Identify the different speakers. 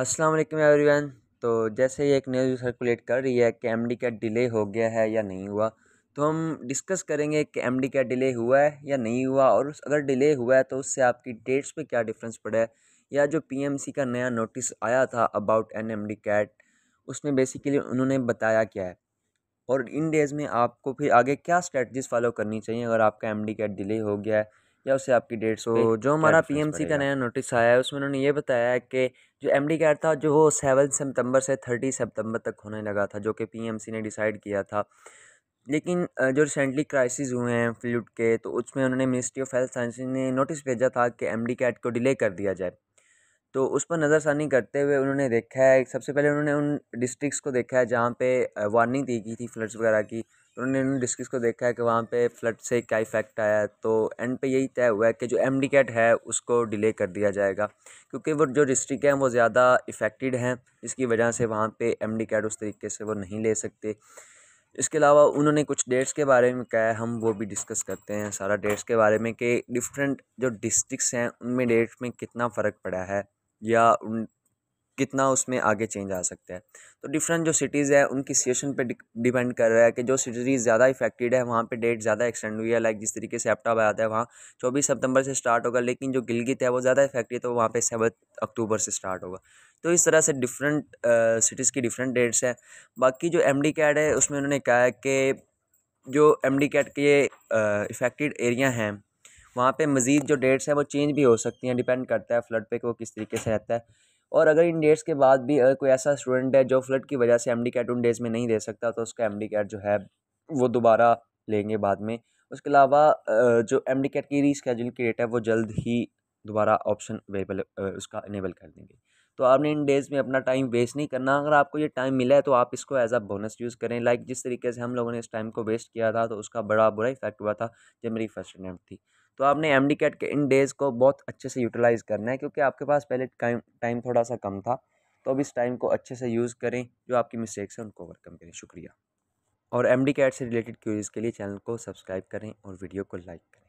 Speaker 1: अस्सलाम वालेकुम एवरीवन तो जैसे ही एक न्यूज़ सर्कुलेट कर रही है कि डी का डिले हो गया है या नहीं हुआ तो हम डिस्कस करेंगे कि डी का डिले हुआ है या नहीं हुआ और उस अगर डिले हुआ है तो उससे आपकी डेट्स पे क्या डिफरेंस पड़ा है या जो पीएमसी का नया नोटिस आया था about an M D CAT उसमें बेसिकली उन्होंने बताया क्या है और इन डेज़ में आपको फिर आगे क्या स्ट्रेटजीज़ फॉलो करनी चाहिए अगर आपका एम डी कैट डिले हो गया है या उसे आपकी डेट सो तो जो हमारा पीएमसी का नया नोटिस आया है उसमें उन्होंने ये बताया है कि जो एम डी कैट था जो वो सेवन सितंबर से थर्टी सितंबर तक होने लगा था जो कि पीएमसी ने डिसाइड किया था लेकिन जो रिसेंटली क्राइसिस हुए हैं फ्लूड के तो उसमें उन्होंने मिनिस्ट्री ऑफ हेल्थ साइंस ने नोटिस भेजा था कि एम डी कैट को डिले कर दिया जाए तो उस पर नज़रसानी करते हुए उन्होंने देखा है सबसे पहले उन्होंने उन डिस्ट्रिक्स को देखा है जहाँ पे वार्निंग दी गई थी फ्लड्स वगैरह की तो उन्होंने डिस्किस को देखा है कि वहाँ पे फ्लड से क्या इफ़ेक्ट आया है तो एंड पे यही तय हुआ है कि जो एम डी कैट है उसको डिले कर दिया जाएगा क्योंकि वो जो डिस्ट्रिक्ट हैं वो ज़्यादा इफ़ेक्टेड हैं जिसकी वजह से वहाँ पे एम डी कैट उस तरीके से वो नहीं ले सकते इसके अलावा उन्होंने कुछ डेट्स के बारे में कहा है हम वो भी डिस्कस करते हैं सारा डेट्स के बारे में कि डिफरेंट जो डिस्ट्रिक्स हैं उनमें डेट्स में कितना फ़र्क पड़ा है या उन कितना उसमें आगे चेंज आ सकता है तो डिफरेंट जो सिटीज़ है उनकी सिचुएशन पे डिपेंड कर रहा है कि जो सिटीज़ ज़्यादा इफेक्टेड है वहाँ पे डेट ज़्यादा एक्सटेंड हुई है लाइक जिस तरीके से एप्टाबाद है वहाँ चौबीस सितंबर से स्टार्ट होगा लेकिन जो गिलगित है वो ज़्यादा इफेक्टेड तो वहाँ पर सेवन अक्टूबर से स्टार्ट होगा तो इस तरह से डिफरेंट सिटीज़ की डिफरेंट डेट्स हैं बाकी जो एम कैड है उसमें उन्होंने कहा है कि जो एम कैड के इफेक्टेड एरिया हैं वहाँ पे मज़ीद जो डेट्स हैं वो चेंज भी हो सकती हैं डिपेंड करता है फ्लड पे कि वो किस तरीके से रहता है और अगर इन डेट्स के बाद भी अगर कोई ऐसा स्टूडेंट है जो फ्लड की वजह से एम डी कैट उन डेज में नहीं दे सकता तो उसका एम डी कैट जो है वो दोबारा लेंगे बाद में उसके अलावा जो एम डी कैट की रीस्केजूल की डेट है वो जल्द ही दोबारा ऑप्शन अवेलेबल उसका इनेबल कर देंगे तो आपने इन डेज़ में अपना टाइम वेस्ट नहीं करना अगर आपको ये टाइम मिला है तो आप इसको एज अ बोनस यूज़ करें लाइक जिस तरीके से हम लोगों ने इस टाइम को वेस्ट किया था तो उसका बड़ा बुरा इफेक्ट हुआ था जब मेरी फर्स्ट अटैम्प्ट थी तो आपने एम डी कैट के इन डेज़ को बहुत अच्छे से यूटिलाइज़ करना है क्योंकि आपके पास पहले टाइम टाइम थोड़ा सा कम था तो अब इस टाइम को अच्छे से यूज़ करें जो आपकी मिस्टेक्स हैं उनको ओवरकम करें शुक्रिया और एम डी कैट से रिलेटेड क्यूरीज़ के लिए चैनल को सब्सक्राइब करें और वीडियो को लाइक करें